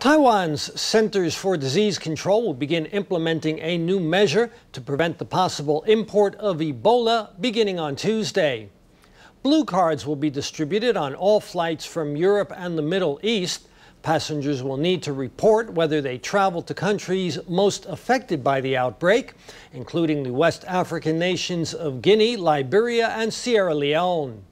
Taiwan's Centers for Disease Control will begin implementing a new measure to prevent the possible import of Ebola beginning on Tuesday. Blue cards will be distributed on all flights from Europe and the Middle East. Passengers will need to report whether they travel to countries most affected by the outbreak, including the West African nations of Guinea, Liberia, and Sierra Leone.